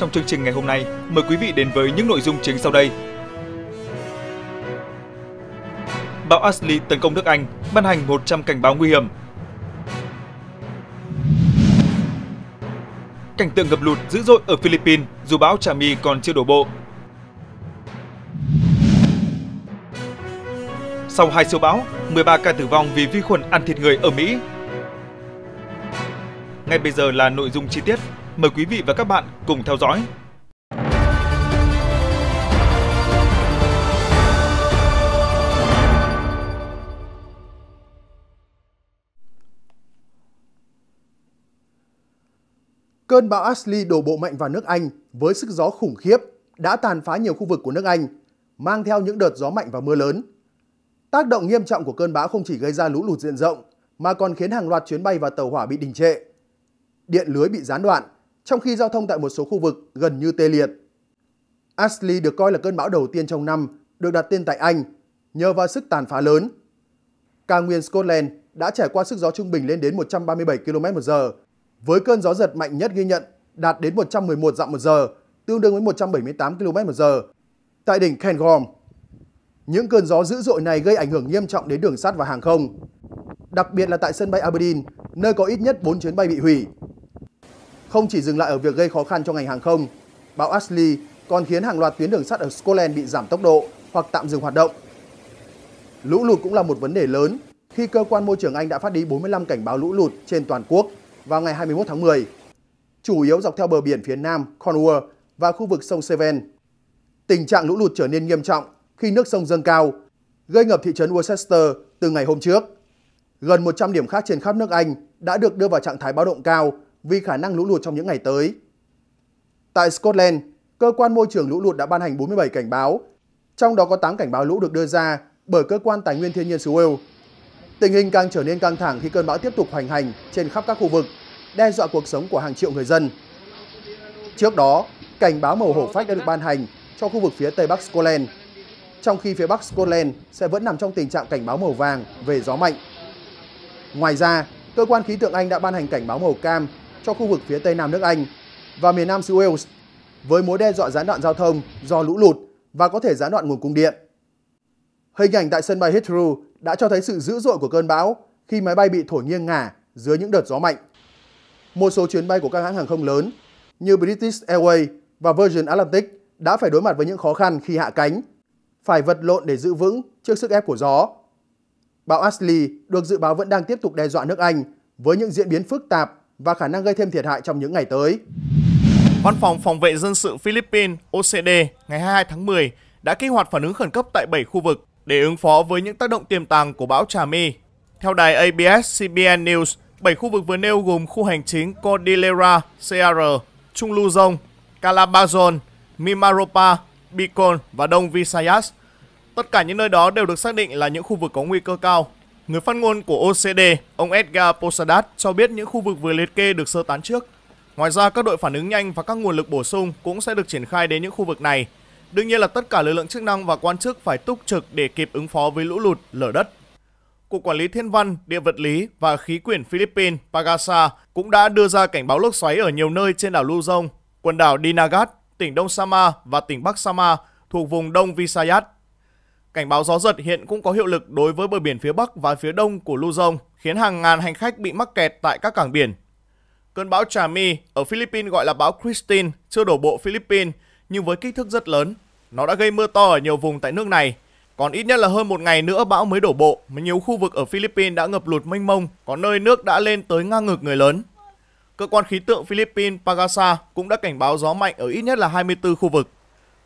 trong chương trình ngày hôm nay, mời quý vị đến với những nội dung chính sau đây. Bão Ashley tấn công nước Anh, ban hành 100 cảnh báo nguy hiểm. Cảnh tượng ngập lụt dữ dội ở Philippines dù bão Chami còn chưa đổ bộ. Sau hai siêu bão, 13 ca tử vong vì vi khuẩn ăn thịt người ở Mỹ. Ngay bây giờ là nội dung chi tiết Mời quý vị và các bạn cùng theo dõi. Cơn bão Ashley đổ bộ mạnh vào nước Anh với sức gió khủng khiếp đã tàn phá nhiều khu vực của nước Anh, mang theo những đợt gió mạnh và mưa lớn. Tác động nghiêm trọng của cơn bão không chỉ gây ra lũ lụt diện rộng mà còn khiến hàng loạt chuyến bay và tàu hỏa bị đình trệ. Điện lưới bị gián đoạn, trong khi giao thông tại một số khu vực gần như tê liệt. Ashley được coi là cơn bão đầu tiên trong năm, được đặt tên tại Anh, nhờ vào sức tàn phá lớn. Cao nguyên Scotland đã trải qua sức gió trung bình lên đến 137 km/h, với cơn gió giật mạnh nhất ghi nhận đạt đến 111 dặm một giờ, tương đương với 178 km/h, tại đỉnh Cairngorm. Những cơn gió dữ dội này gây ảnh hưởng nghiêm trọng đến đường sắt và hàng không, đặc biệt là tại sân bay Aberdeen, nơi có ít nhất 4 chuyến bay bị hủy. Không chỉ dừng lại ở việc gây khó khăn cho ngành hàng không, bão Ashley còn khiến hàng loạt tuyến đường sắt ở Scotland bị giảm tốc độ hoặc tạm dừng hoạt động. Lũ lụt cũng là một vấn đề lớn khi cơ quan môi trường Anh đã phát đi 45 cảnh báo lũ lụt trên toàn quốc vào ngày 21 tháng 10, chủ yếu dọc theo bờ biển phía nam Cornwall và khu vực sông Severn. Tình trạng lũ lụt trở nên nghiêm trọng khi nước sông dâng cao, gây ngập thị trấn Worcester từ ngày hôm trước. Gần 100 điểm khác trên khắp nước Anh đã được đưa vào trạng thái báo động cao vì khả năng lũ lụt trong những ngày tới. Tại Scotland, cơ quan môi trường lũ lụt đã ban hành 47 cảnh báo, trong đó có 8 cảnh báo lũ được đưa ra bởi cơ quan tài nguyên thiên nhiên xứ Wales. Tình hình càng trở nên căng thẳng khi cơn bão tiếp tục hoành hành trên khắp các khu vực, đe dọa cuộc sống của hàng triệu người dân. Trước đó, cảnh báo màu hổ phách đã được ban hành cho khu vực phía tây bắc Scotland, trong khi phía bắc Scotland sẽ vẫn nằm trong tình trạng cảnh báo màu vàng về gió mạnh. Ngoài ra, cơ quan khí tượng Anh đã ban hành cảnh báo màu cam cho khu vực phía tây nam nước Anh và miền nam xứ Wales với mối đe dọa gián đoạn giao thông do lũ lụt và có thể gián đoạn nguồn cung điện. Hình ảnh tại sân bay Heathrow đã cho thấy sự dữ dội của cơn bão khi máy bay bị thổi nghiêng ngả dưới những đợt gió mạnh. Một số chuyến bay của các hãng hàng không lớn như British Airways và Virgin Atlantic đã phải đối mặt với những khó khăn khi hạ cánh, phải vật lộn để giữ vững trước sức ép của gió. Bão Ashley được dự báo vẫn đang tiếp tục đe dọa nước Anh với những diễn biến phức tạp và khả năng gây thêm thiệt hại trong những ngày tới. Văn phòng Phòng vệ Dân sự Philippines OCD ngày 22 tháng 10 đã kích hoạt phản ứng khẩn cấp tại 7 khu vực để ứng phó với những tác động tiềm tàng của bão Trà My. Theo đài ABS-CBN News, 7 khu vực vừa nêu gồm khu hành chính Cordillera, CR, Trung Luzon, Calabazon, Mimaropa, Bicol và Đông Visayas. Tất cả những nơi đó đều được xác định là những khu vực có nguy cơ cao Người phát ngôn của OCD, ông Edgar Posadas cho biết những khu vực vừa liệt kê được sơ tán trước. Ngoài ra, các đội phản ứng nhanh và các nguồn lực bổ sung cũng sẽ được triển khai đến những khu vực này. Đương nhiên là tất cả lực lượng chức năng và quan chức phải túc trực để kịp ứng phó với lũ lụt, lở đất. Cục Quản lý Thiên văn, Địa vật lý và Khí quyển Philippines Pagasa cũng đã đưa ra cảnh báo lốc xoáy ở nhiều nơi trên đảo Luzon, quần đảo Dinagat, tỉnh Đông Sama và tỉnh Bắc Sama thuộc vùng Đông Visayas Cảnh báo gió giật hiện cũng có hiệu lực đối với bờ biển phía Bắc và phía Đông của Luzon, khiến hàng ngàn hành khách bị mắc kẹt tại các cảng biển. Cơn bão Trà ở Philippines gọi là bão Christine chưa đổ bộ Philippines nhưng với kích thước rất lớn. Nó đã gây mưa to ở nhiều vùng tại nước này. Còn ít nhất là hơn một ngày nữa bão mới đổ bộ, mà nhiều khu vực ở Philippines đã ngập lụt mênh mông, có nơi nước đã lên tới ngang ngực người lớn. Cơ quan khí tượng Philippines Pagasa cũng đã cảnh báo gió mạnh ở ít nhất là 24 khu vực.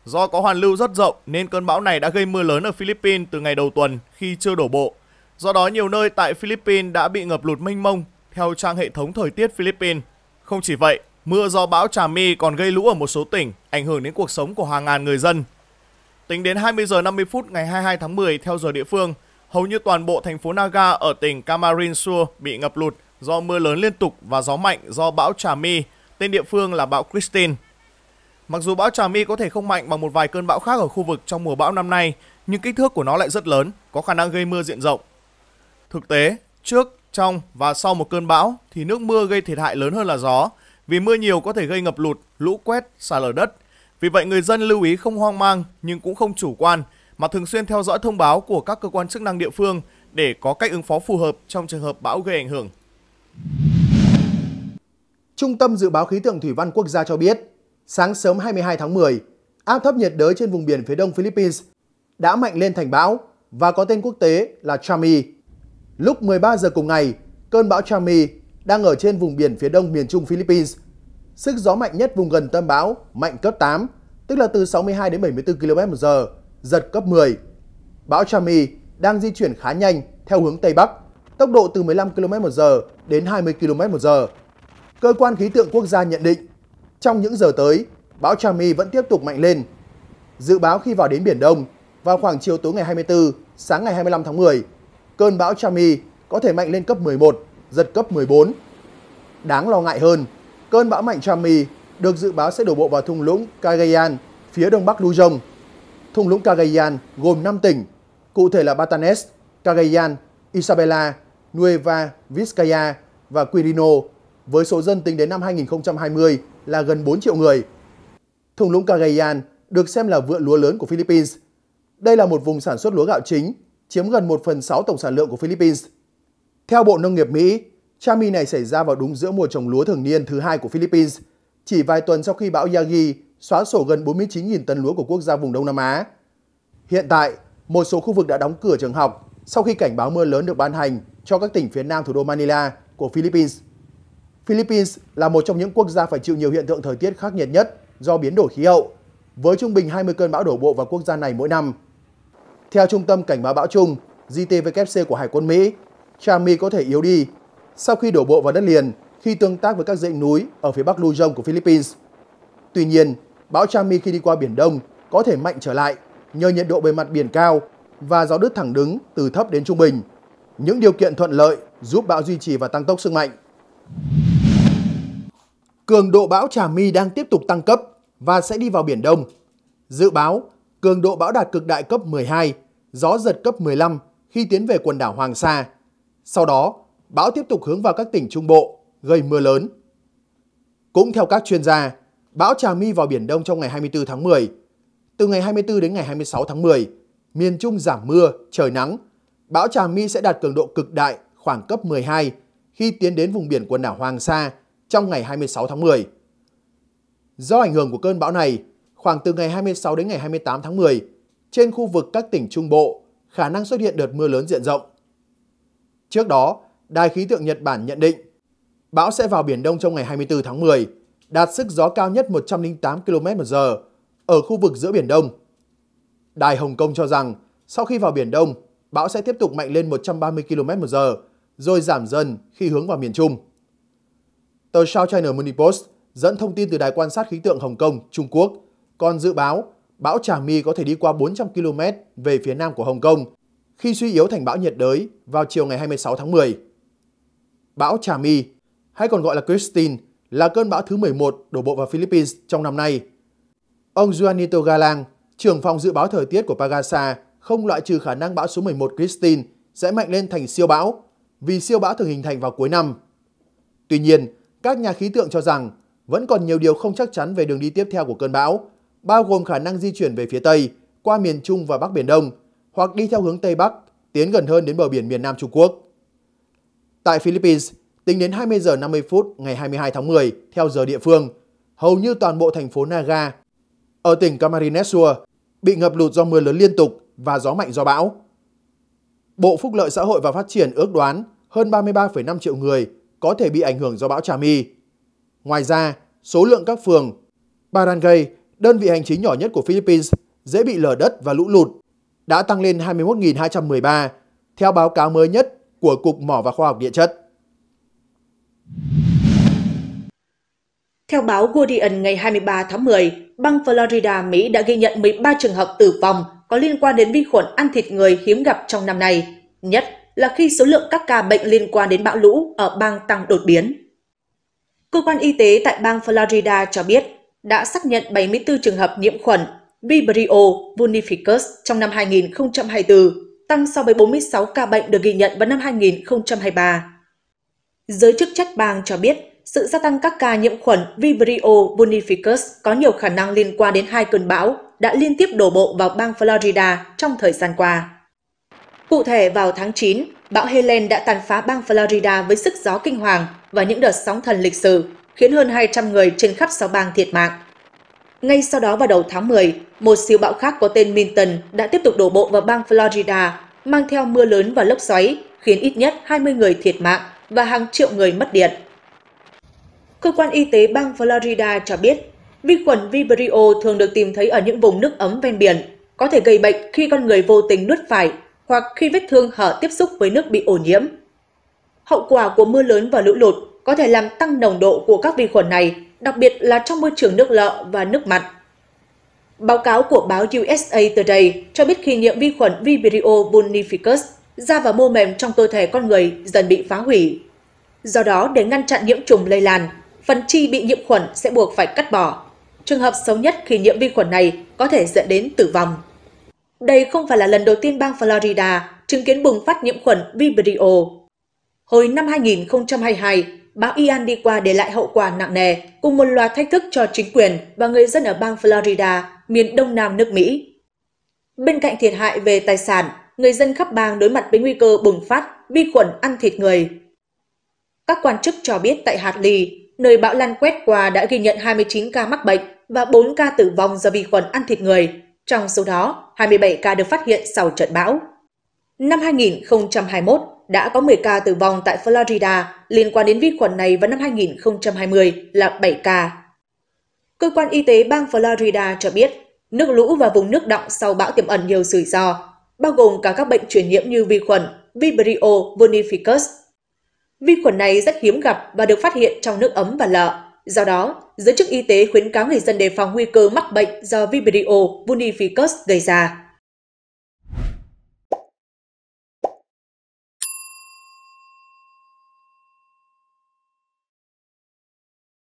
Do có hoàn lưu rất rộng nên cơn bão này đã gây mưa lớn ở Philippines từ ngày đầu tuần khi chưa đổ bộ. Do đó nhiều nơi tại Philippines đã bị ngập lụt mênh mông theo trang hệ thống thời tiết Philippines. Không chỉ vậy, mưa do bão Trà My còn gây lũ ở một số tỉnh, ảnh hưởng đến cuộc sống của hàng ngàn người dân. Tính đến 20 giờ 50 phút ngày 22 tháng 10 theo giờ địa phương, hầu như toàn bộ thành phố Naga ở tỉnh Camarin Sur bị ngập lụt do mưa lớn liên tục và gió mạnh do bão Trà My, tên địa phương là bão Christine. Mặc dù bão Trà My có thể không mạnh bằng một vài cơn bão khác ở khu vực trong mùa bão năm nay, nhưng kích thước của nó lại rất lớn, có khả năng gây mưa diện rộng. Thực tế, trước, trong và sau một cơn bão thì nước mưa gây thiệt hại lớn hơn là gió, vì mưa nhiều có thể gây ngập lụt, lũ quét, sạt lở đất. Vì vậy người dân lưu ý không hoang mang nhưng cũng không chủ quan mà thường xuyên theo dõi thông báo của các cơ quan chức năng địa phương để có cách ứng phó phù hợp trong trường hợp bão gây ảnh hưởng. Trung tâm Dự báo Khí tượng Thủy văn Quốc gia cho biết, Sáng sớm 22 tháng 10, áp thấp nhiệt đới trên vùng biển phía đông Philippines đã mạnh lên thành bão và có tên quốc tế là Chami. Lúc 13 giờ cùng ngày, cơn bão Chami đang ở trên vùng biển phía đông miền trung Philippines. Sức gió mạnh nhất vùng gần tâm bão mạnh cấp 8, tức là từ 62 đến 74 km/h, giật cấp 10. Bão Chami đang di chuyển khá nhanh theo hướng Tây Bắc, tốc độ từ 15 km/h đến 20 km/h. Cơ quan khí tượng quốc gia nhận định trong những giờ tới, bão Chami vẫn tiếp tục mạnh lên. Dự báo khi vào đến Biển Đông, vào khoảng chiều tối ngày 24, sáng ngày 25 tháng 10, cơn bão Chami có thể mạnh lên cấp 11, giật cấp 14. Đáng lo ngại hơn, cơn bão mạnh Chami được dự báo sẽ đổ bộ vào thung lũng Cagayan phía đông bắc Luzon. Thung lũng Cagayan gồm 5 tỉnh, cụ thể là Batanes, Cagayan, Isabela, Nueva Vizcaya và Quirino với số dân tính đến năm 2020 là gần 4 triệu người. Thùng lũng Cagayan được xem là vựa lúa lớn của Philippines. Đây là một vùng sản xuất lúa gạo chính, chiếm gần 1 phần 6 tổng sản lượng của Philippines. Theo Bộ Nông nghiệp Mỹ, Chami này xảy ra vào đúng giữa mùa trồng lúa thường niên thứ hai của Philippines, chỉ vài tuần sau khi bão Yagi xóa sổ gần 49.000 tấn lúa của quốc gia vùng Đông Nam Á. Hiện tại, một số khu vực đã đóng cửa trường học sau khi cảnh báo mưa lớn được ban hành cho các tỉnh phía nam thủ đô Manila của Philippines. Philippines là một trong những quốc gia phải chịu nhiều hiện tượng thời tiết khắc nghiệt nhất do biến đổi khí hậu, với trung bình 20 cơn bão đổ bộ vào quốc gia này mỗi năm. Theo Trung tâm Cảnh báo bão chung GTWC của Hải quân Mỹ, Chami có thể yếu đi sau khi đổ bộ vào đất liền khi tương tác với các dãy núi ở phía bắc Luzon của Philippines. Tuy nhiên, bão Chami khi đi qua Biển Đông có thể mạnh trở lại nhờ nhiệt độ bề mặt biển cao và gió đứt thẳng đứng từ thấp đến trung bình. Những điều kiện thuận lợi giúp bão duy trì và tăng tốc sức mạnh cường độ bão Trà My đang tiếp tục tăng cấp và sẽ đi vào Biển Đông. Dự báo, cường độ bão đạt cực đại cấp 12, gió giật cấp 15 khi tiến về quần đảo Hoàng Sa. Sau đó, bão tiếp tục hướng vào các tỉnh Trung Bộ, gây mưa lớn. Cũng theo các chuyên gia, bão Trà My vào Biển Đông trong ngày 24 tháng 10. Từ ngày 24 đến ngày 26 tháng 10, miền Trung giảm mưa, trời nắng. Bão Trà My sẽ đạt cường độ cực đại khoảng cấp 12 khi tiến đến vùng biển quần đảo Hoàng Sa trong ngày 26 tháng 10. Do ảnh hưởng của cơn bão này, khoảng từ ngày 26 đến ngày 28 tháng 10, trên khu vực các tỉnh Trung Bộ khả năng xuất hiện đợt mưa lớn diện rộng. Trước đó, Đài khí tượng Nhật Bản nhận định bão sẽ vào Biển Đông trong ngày 24 tháng 10, đạt sức gió cao nhất 108 km/h ở khu vực giữa Biển Đông. Đài Hồng Kông cho rằng sau khi vào Biển Đông, bão sẽ tiếp tục mạnh lên 130 km/h rồi giảm dần khi hướng vào miền Trung. Tờ South China Morning Post dẫn thông tin từ Đài quan sát khí tượng Hồng Kông, Trung Quốc, còn dự báo bão Trà My có thể đi qua 400 km về phía nam của Hồng Kông khi suy yếu thành bão nhiệt đới vào chiều ngày 26 tháng 10. Bão Trà My, hay còn gọi là Christine, là cơn bão thứ 11 đổ bộ vào Philippines trong năm nay. Ông Juanito Galang, trưởng phòng dự báo thời tiết của Pagasa, không loại trừ khả năng bão số 11 Christine sẽ mạnh lên thành siêu bão vì siêu bão thường hình thành vào cuối năm. Tuy nhiên, các nhà khí tượng cho rằng vẫn còn nhiều điều không chắc chắn về đường đi tiếp theo của cơn bão, bao gồm khả năng di chuyển về phía Tây, qua miền Trung và Bắc Biển Đông, hoặc đi theo hướng Tây Bắc, tiến gần hơn đến bờ biển miền Nam Trung Quốc. Tại Philippines, tính đến 20 giờ 50 phút ngày 22 tháng 10 theo giờ địa phương, hầu như toàn bộ thành phố Naga ở tỉnh Camarines Sur bị ngập lụt do mưa lớn liên tục và gió mạnh do bão. Bộ Phúc lợi Xã hội và Phát triển ước đoán hơn 33,5 triệu người có thể bị ảnh hưởng do bão Trà My. Ngoài ra, số lượng các phường, barangay, đơn vị hành chính nhỏ nhất của Philippines dễ bị lở đất và lũ lụt đã tăng lên 21.213 theo báo cáo mới nhất của Cục Mỏ và Khoa học Địa chất. Theo báo Guardian ngày 23 tháng 10, bang Florida, Mỹ đã ghi nhận 13 trường hợp tử vong có liên quan đến vi khuẩn ăn thịt người hiếm gặp trong năm nay. Nhất là khi số lượng các ca bệnh liên quan đến bão lũ ở bang tăng đột biến. Cơ quan y tế tại bang Florida cho biết đã xác nhận 74 trường hợp nhiễm khuẩn Vibrio vulnificus trong năm 2024, tăng so với 46 ca bệnh được ghi nhận vào năm 2023. Giới chức trách bang cho biết sự gia tăng các ca nhiễm khuẩn Vibrio vulnificus có nhiều khả năng liên quan đến hai cơn bão đã liên tiếp đổ bộ vào bang Florida trong thời gian qua. Cụ thể, vào tháng 9, bão Helen đã tàn phá bang Florida với sức gió kinh hoàng và những đợt sóng thần lịch sử, khiến hơn 200 người trên khắp 6 bang thiệt mạng. Ngay sau đó vào đầu tháng 10, một siêu bão khác có tên Minton đã tiếp tục đổ bộ vào bang Florida, mang theo mưa lớn và lốc xoáy, khiến ít nhất 20 người thiệt mạng và hàng triệu người mất điện. Cơ quan y tế bang Florida cho biết, vi khuẩn Vibrio thường được tìm thấy ở những vùng nước ấm ven biển, có thể gây bệnh khi con người vô tình nuốt phải hoặc khi vết thương hở tiếp xúc với nước bị ô nhiễm. Hậu quả của mưa lớn và lũ lụt có thể làm tăng nồng độ của các vi khuẩn này, đặc biệt là trong môi trường nước lợ và nước mặn. Báo cáo của báo USA Today cho biết khi nhiễm vi khuẩn Vibrio vulnificus, da và mô mềm trong cơ thể con người dần bị phá hủy. Do đó, để ngăn chặn nhiễm trùng lây lan, phần chi bị nhiễm khuẩn sẽ buộc phải cắt bỏ. Trường hợp xấu nhất khi nhiễm vi khuẩn này có thể dẫn đến tử vong. Đây không phải là lần đầu tiên bang Florida chứng kiến bùng phát nhiễm khuẩn Vibrio. Hồi năm 2022, bão Ian đi qua để lại hậu quả nặng nề cùng một loạt thách thức cho chính quyền và người dân ở bang Florida, miền đông nam nước Mỹ. Bên cạnh thiệt hại về tài sản, người dân khắp bang đối mặt với nguy cơ bùng phát vi khuẩn ăn thịt người. Các quan chức cho biết tại hạt lì, nơi bão lăn quét qua đã ghi nhận 29 ca mắc bệnh và 4 ca tử vong do vi khuẩn ăn thịt người, trong số đó, 27 ca được phát hiện sau trận bão. Năm 2021, đã có 10 ca tử vong tại Florida liên quan đến vi khuẩn này vào năm 2020 là 7 ca. Cơ quan y tế bang Florida cho biết, nước lũ và vùng nước đọng sau bão tiềm ẩn nhiều rủi ro, bao gồm cả các bệnh truyền nhiễm như vi khuẩn Vibrio vulnificus. Vi khuẩn này rất hiếm gặp và được phát hiện trong nước ấm và lợ. Do đó, giới chức y tế khuyến cáo người dân đề phòng nguy cơ mắc bệnh do Vibrio vulnificus gây ra.